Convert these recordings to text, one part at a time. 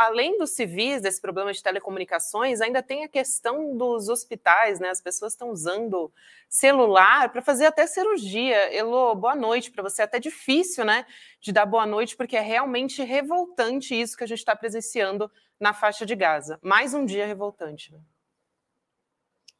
além dos civis, desse problema de telecomunicações, ainda tem a questão dos hospitais, né? As pessoas estão usando celular para fazer até cirurgia. Elô, boa noite para você. É até difícil, né, de dar boa noite, porque é realmente revoltante isso que a gente está presenciando na faixa de Gaza. Mais um dia revoltante. Né?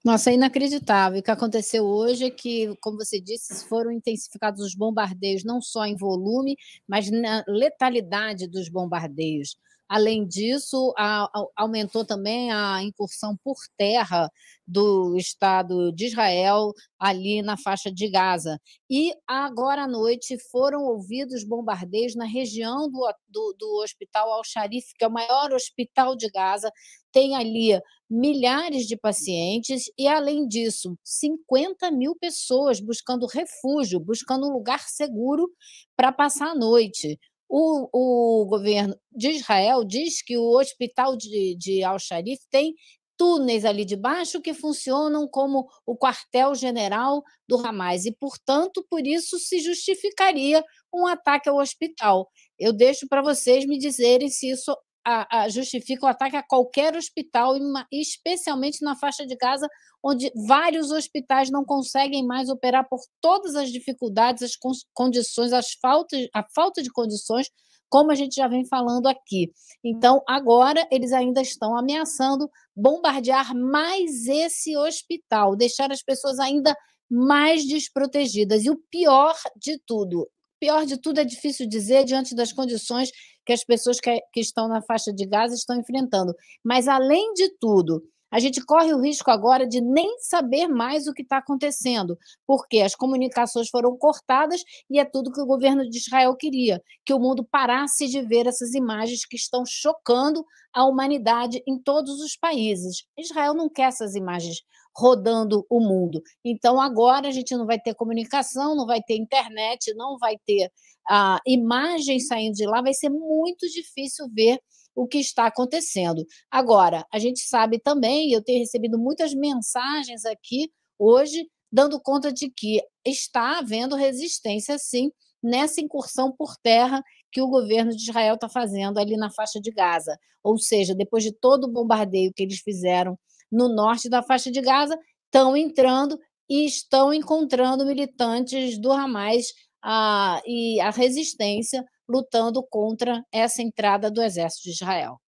Nossa, é inacreditável. O que aconteceu hoje é que, como você disse, foram intensificados os bombardeios, não só em volume, mas na letalidade dos bombardeios. Além disso, a, a, aumentou também a incursão por terra do Estado de Israel ali na faixa de Gaza. E agora à noite foram ouvidos bombardeios na região do, do, do hospital Al-Sharif, que é o maior hospital de Gaza, tem ali milhares de pacientes e, além disso, 50 mil pessoas buscando refúgio, buscando um lugar seguro para passar a noite. O, o governo de Israel diz que o hospital de, de Al-Sharif tem túneis ali de baixo que funcionam como o quartel-general do Hamas e, portanto, por isso se justificaria um ataque ao hospital. Eu deixo para vocês me dizerem se isso a, a, justifica o ataque a qualquer hospital, especialmente na faixa de Gaza, onde vários hospitais não conseguem mais operar por todas as dificuldades, as condições, as faltas, a falta de condições, como a gente já vem falando aqui. Então, agora eles ainda estão ameaçando bombardear mais esse hospital, deixar as pessoas ainda mais desprotegidas. E o pior de tudo, Pior de tudo, é difícil dizer diante das condições que as pessoas que, que estão na faixa de Gaza estão enfrentando. Mas, além de tudo, a gente corre o risco agora de nem saber mais o que está acontecendo, porque as comunicações foram cortadas e é tudo que o governo de Israel queria: que o mundo parasse de ver essas imagens que estão chocando a humanidade em todos os países. Israel não quer essas imagens rodando o mundo. Então, agora a gente não vai ter comunicação, não vai ter internet, não vai ter ah, imagens saindo de lá, vai ser muito difícil ver o que está acontecendo. Agora, a gente sabe também, eu tenho recebido muitas mensagens aqui hoje, dando conta de que está havendo resistência, sim, nessa incursão por terra que o governo de Israel está fazendo ali na faixa de Gaza. Ou seja, depois de todo o bombardeio que eles fizeram no norte da faixa de Gaza, estão entrando e estão encontrando militantes do Hamas a, ah, e a resistência lutando contra essa entrada do exército de Israel.